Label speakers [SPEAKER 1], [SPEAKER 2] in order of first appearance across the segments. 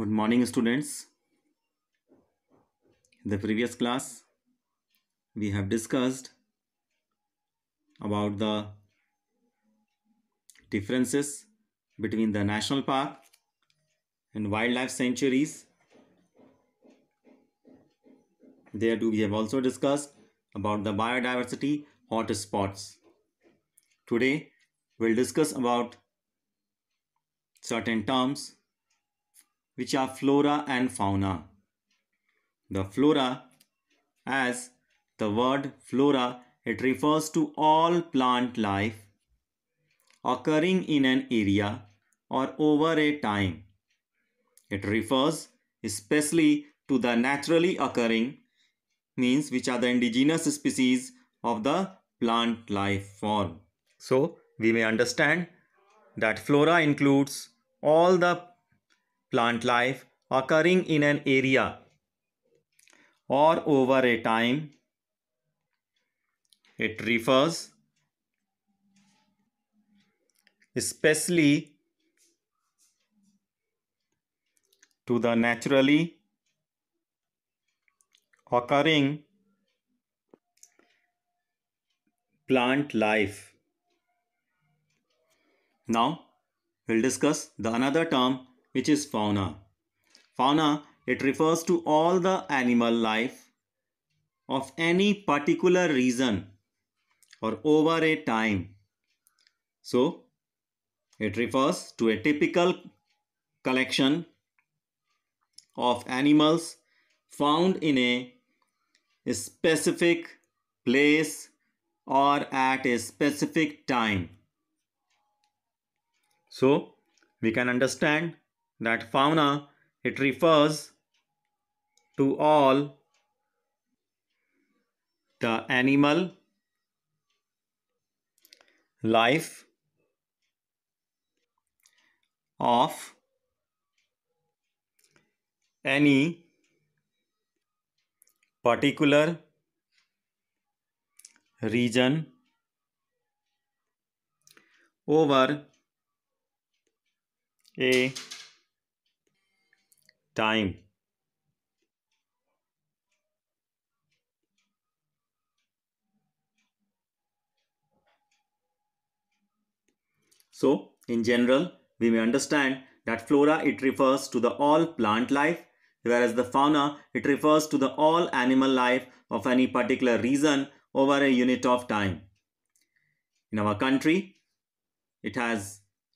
[SPEAKER 1] Good morning students. In the previous class, we have discussed about the differences between the national park and wildlife sanctuaries. There too we have also discussed about the biodiversity hotspots. Today, we'll discuss about certain terms which are flora and fauna. The flora, as the word flora, it refers to all plant life occurring in an area or over a time. It refers especially to the naturally occurring means which are the indigenous species of the plant life form. So, we may understand that flora includes all the plant life occurring in an area or over a time. It refers especially to the naturally occurring plant life. Now, we'll discuss the another term which is fauna. Fauna, it refers to all the animal life of any particular region or over a time. So, it refers to a typical collection of animals found in a specific place or at a specific time. So, we can understand that fauna it refers to all the animal life of any particular region over a time so in general we may understand that flora it refers to the all plant life whereas the fauna it refers to the all animal life of any particular region over a unit of time in our country it has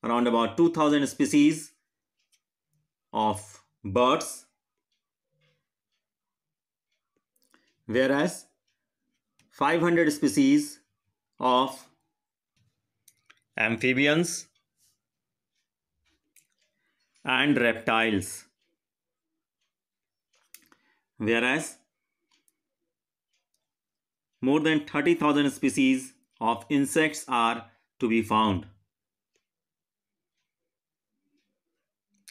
[SPEAKER 1] around about 2000 species of birds whereas 500 species of amphibians and reptiles whereas more than 30,000 species of insects are to be found.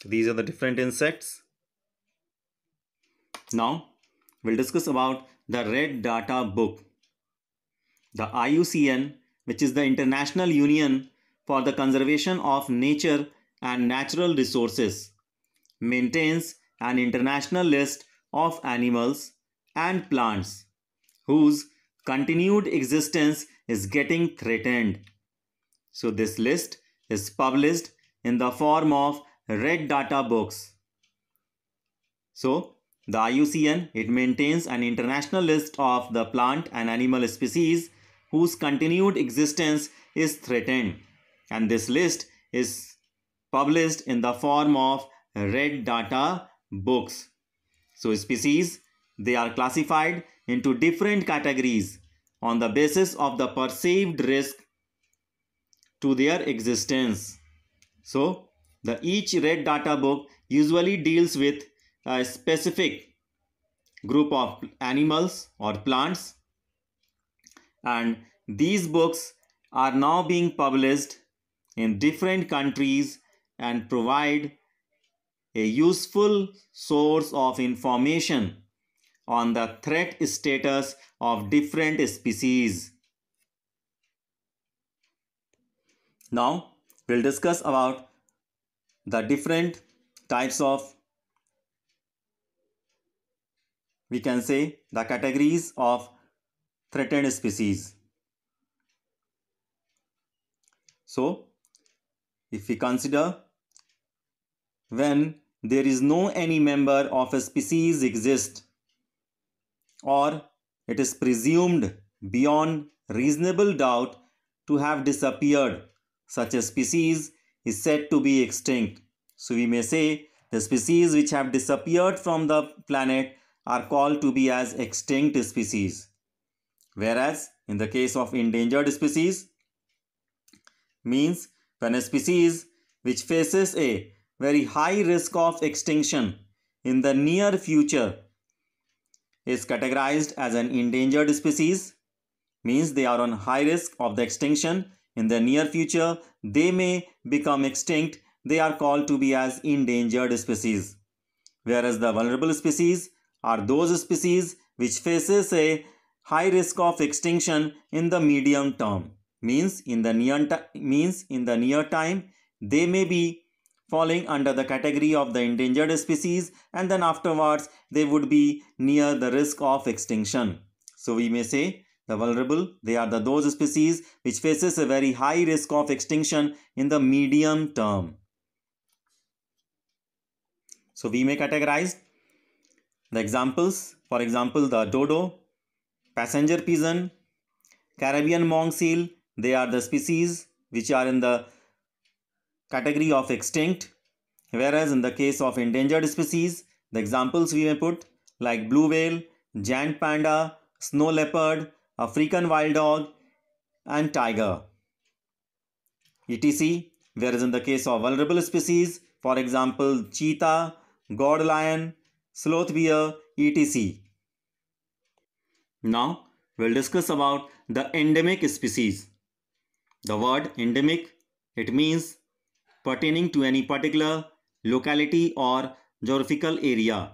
[SPEAKER 1] These are the different insects. Now, we'll discuss about the Red Data Book. The IUCN, which is the International Union for the Conservation of Nature and Natural Resources, maintains an international list of animals and plants whose continued existence is getting threatened. So this list is published in the form of red data books. So the IUCN, it maintains an international list of the plant and animal species whose continued existence is threatened. And this list is published in the form of red data books. So species, they are classified into different categories on the basis of the perceived risk to their existence. So the each red data book usually deals with a specific group of animals or plants and these books are now being published in different countries and provide a useful source of information on the threat status of different species. Now, we'll discuss about the different types of we can say the categories of threatened species. So, if we consider when there is no any member of a species exist or it is presumed beyond reasonable doubt to have disappeared, such a species is said to be extinct. So, we may say the species which have disappeared from the planet are called to be as extinct species. Whereas in the case of endangered species means when a species which faces a very high risk of extinction in the near future is categorized as an endangered species means they are on high risk of the extinction in the near future they may become extinct they are called to be as endangered species whereas the vulnerable species are those species which faces a high risk of extinction in the medium term means in the near means in the near time they may be falling under the category of the endangered species and then afterwards they would be near the risk of extinction so we may say the vulnerable they are the those species which faces a very high risk of extinction in the medium term so we may categorize the examples, for example, the dodo, passenger pigeon, Caribbean monk seal, they are the species which are in the category of extinct. Whereas in the case of endangered species, the examples we may put like blue whale, giant panda, snow leopard, African wild dog and tiger. ETC, whereas in the case of vulnerable species, for example, cheetah, god lion, sloth etc. Now we'll discuss about the endemic species. The word endemic, it means pertaining to any particular locality or geographical area.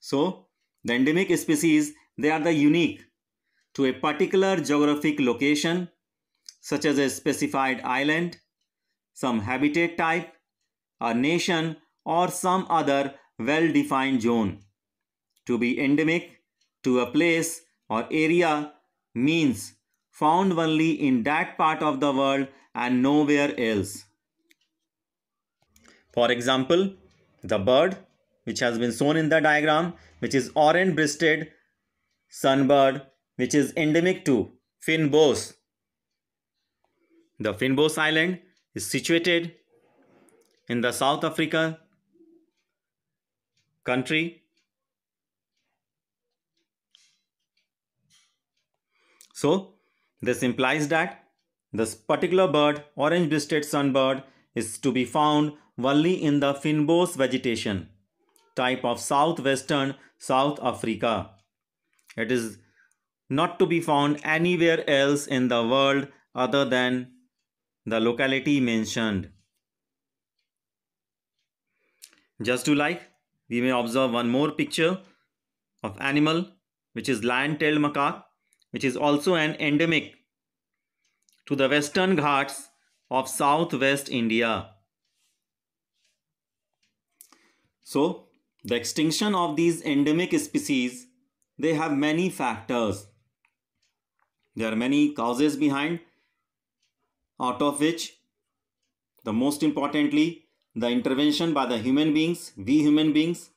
[SPEAKER 1] So the endemic species, they are the unique to a particular geographic location such as a specified island, some habitat type, a nation or some other well-defined zone. To be endemic to a place or area means found only in that part of the world and nowhere else. For example, the bird which has been shown in the diagram which is orange breasted sunbird which is endemic to Finbos. The Finbos Island is situated in the South Africa country. So this implies that this particular bird, orange-breasted sunbird, is to be found only in the finbos vegetation type of southwestern South Africa. It is not to be found anywhere else in the world other than the locality mentioned. Just to like we may observe one more picture of animal which is lion-tailed macaque which is also an endemic to the western ghats of southwest India. So the extinction of these endemic species they have many factors. There are many causes behind out of which the most importantly the intervention by the human beings, we human beings,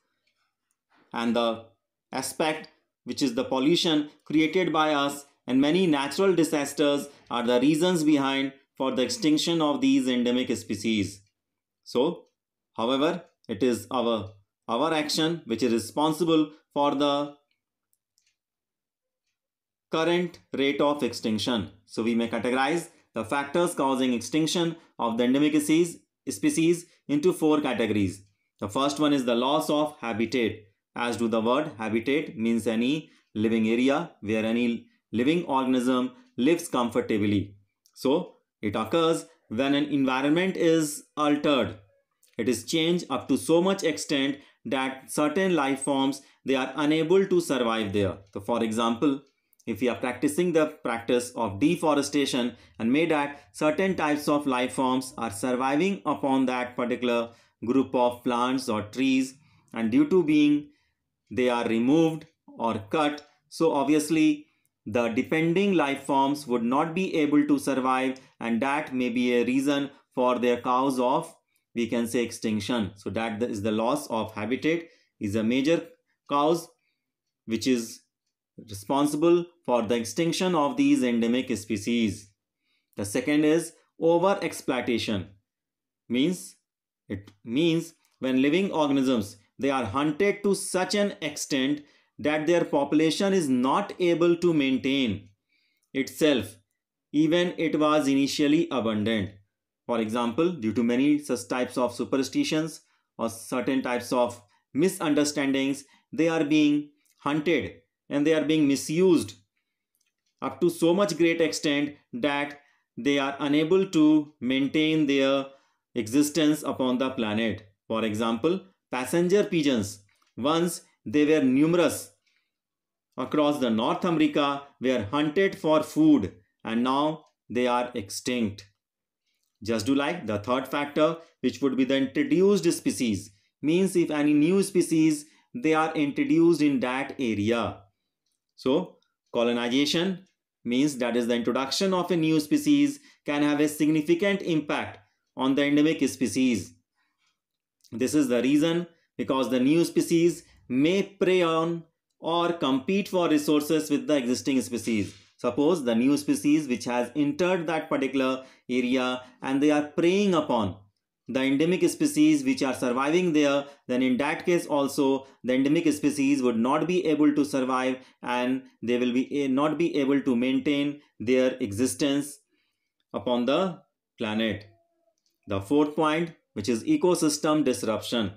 [SPEAKER 1] and the aspect which is the pollution created by us and many natural disasters are the reasons behind for the extinction of these endemic species. So, however, it is our, our action which is responsible for the current rate of extinction. So, we may categorize the factors causing extinction of the endemic species species into four categories. The first one is the loss of habitat. As do the word habitat means any living area where any living organism lives comfortably. So it occurs when an environment is altered. It is changed up to so much extent that certain life forms they are unable to survive there. So for example, if we are practicing the practice of deforestation and may that certain types of life forms are surviving upon that particular group of plants or trees and due to being they are removed or cut so obviously the depending life forms would not be able to survive and that may be a reason for their cause of we can say extinction so that is the loss of habitat is a major cause which is responsible for the extinction of these endemic species. The second is overexploitation. Means it means when living organisms they are hunted to such an extent that their population is not able to maintain itself even it was initially abundant. For example, due to many such types of superstitions or certain types of misunderstandings, they are being hunted and they are being misused up to so much great extent that they are unable to maintain their existence upon the planet. For example, passenger pigeons. Once they were numerous across the North America were hunted for food and now they are extinct. Just do like the third factor which would be the introduced species means if any new species they are introduced in that area so, colonization means that is the introduction of a new species can have a significant impact on the endemic species. This is the reason because the new species may prey on or compete for resources with the existing species. Suppose the new species which has entered that particular area and they are preying upon the endemic species which are surviving there, then in that case also the endemic species would not be able to survive and they will be eh, not be able to maintain their existence upon the planet. The fourth point which is ecosystem disruption.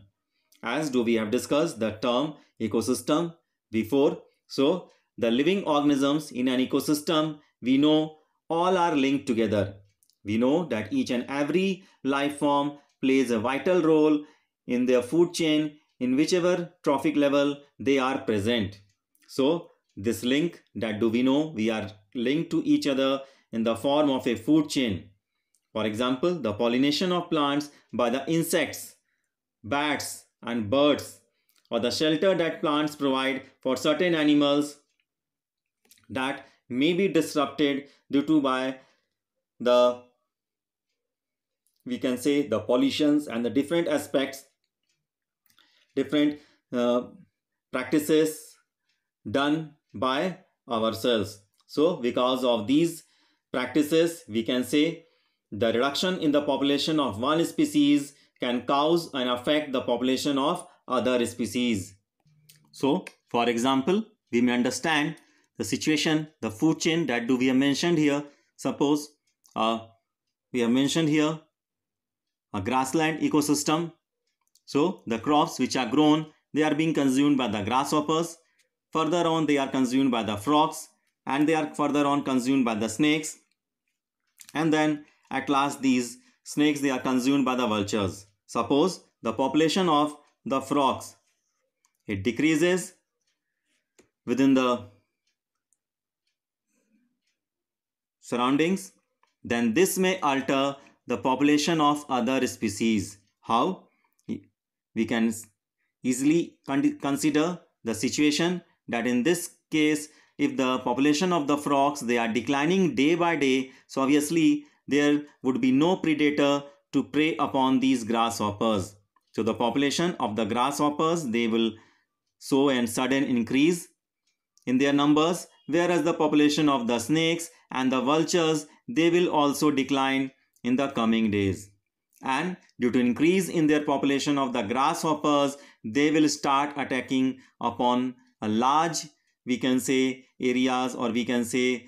[SPEAKER 1] As do we have discussed the term ecosystem before. So the living organisms in an ecosystem we know all are linked together. We know that each and every life form plays a vital role in their food chain in whichever trophic level they are present. So this link that do we know we are linked to each other in the form of a food chain. For example, the pollination of plants by the insects, bats and birds or the shelter that plants provide for certain animals that may be disrupted due to by the we can say the pollutions and the different aspects different uh, practices done by ourselves so because of these practices we can say the reduction in the population of one species can cause and affect the population of other species so for example we may understand the situation the food chain that do we have mentioned here suppose uh, we have mentioned here a grassland ecosystem. So the crops which are grown, they are being consumed by the grasshoppers. Further on, they are consumed by the frogs and they are further on consumed by the snakes. And then at last these snakes, they are consumed by the vultures. Suppose the population of the frogs, it decreases within the surroundings, then this may alter the population of other species. How? We can easily con consider the situation that in this case, if the population of the frogs, they are declining day by day, so obviously there would be no predator to prey upon these grasshoppers. So the population of the grasshoppers, they will show and sudden increase in their numbers, whereas the population of the snakes and the vultures, they will also decline in the coming days. And due to increase in their population of the grasshoppers, they will start attacking upon a large, we can say, areas or we can say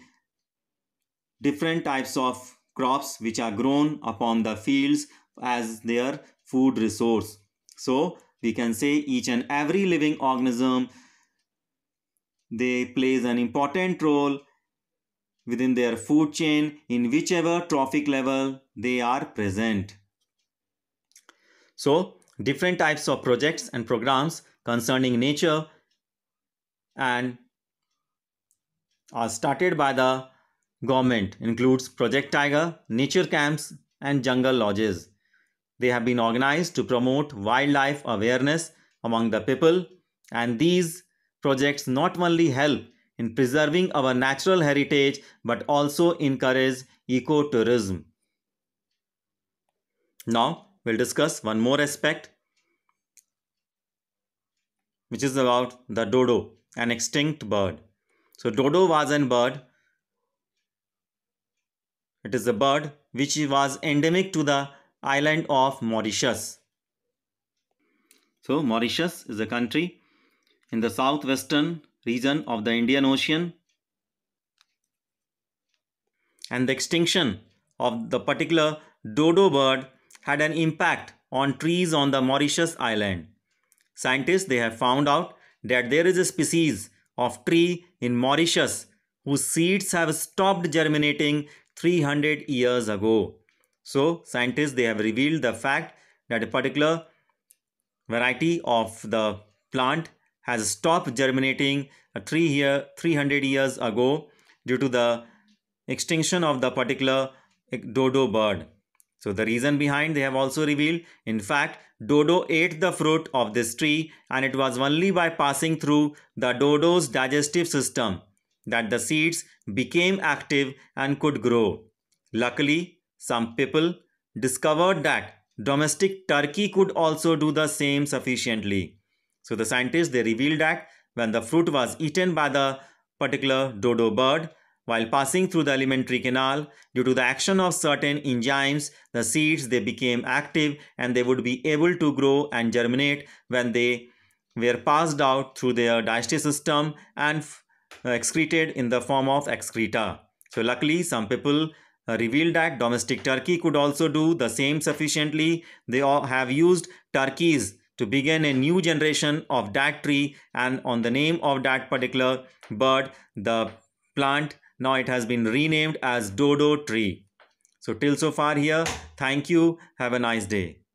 [SPEAKER 1] different types of crops which are grown upon the fields as their food resource. So we can say each and every living organism they plays an important role within their food chain in whichever trophic level they are present. So, different types of projects and programs concerning nature and are started by the government includes Project Tiger, nature camps and jungle lodges. They have been organized to promote wildlife awareness among the people and these projects not only help in preserving our natural heritage but also encourage ecotourism. Now we'll discuss one more aspect which is about the dodo, an extinct bird. So dodo was a bird. It is a bird which was endemic to the island of Mauritius. So Mauritius is a country in the southwestern region of the Indian Ocean and the extinction of the particular dodo bird had an impact on trees on the Mauritius island. Scientists they have found out that there is a species of tree in Mauritius whose seeds have stopped germinating 300 years ago. So scientists they have revealed the fact that a particular variety of the plant has stopped germinating a tree here 300 years ago due to the extinction of the particular dodo bird. So the reason behind they have also revealed, in fact, dodo ate the fruit of this tree and it was only by passing through the dodo's digestive system that the seeds became active and could grow. Luckily, some people discovered that domestic turkey could also do the same sufficiently. So the scientists, they revealed that when the fruit was eaten by the particular dodo bird, while passing through the alimentary canal, due to the action of certain enzymes, the seeds, they became active and they would be able to grow and germinate when they were passed out through their digestive system and uh, excreted in the form of excreta. So luckily, some people uh, revealed that domestic turkey could also do the same sufficiently. They all have used turkeys to begin a new generation of that tree and on the name of that particular bird the plant now it has been renamed as dodo tree so till so far here thank you have a nice day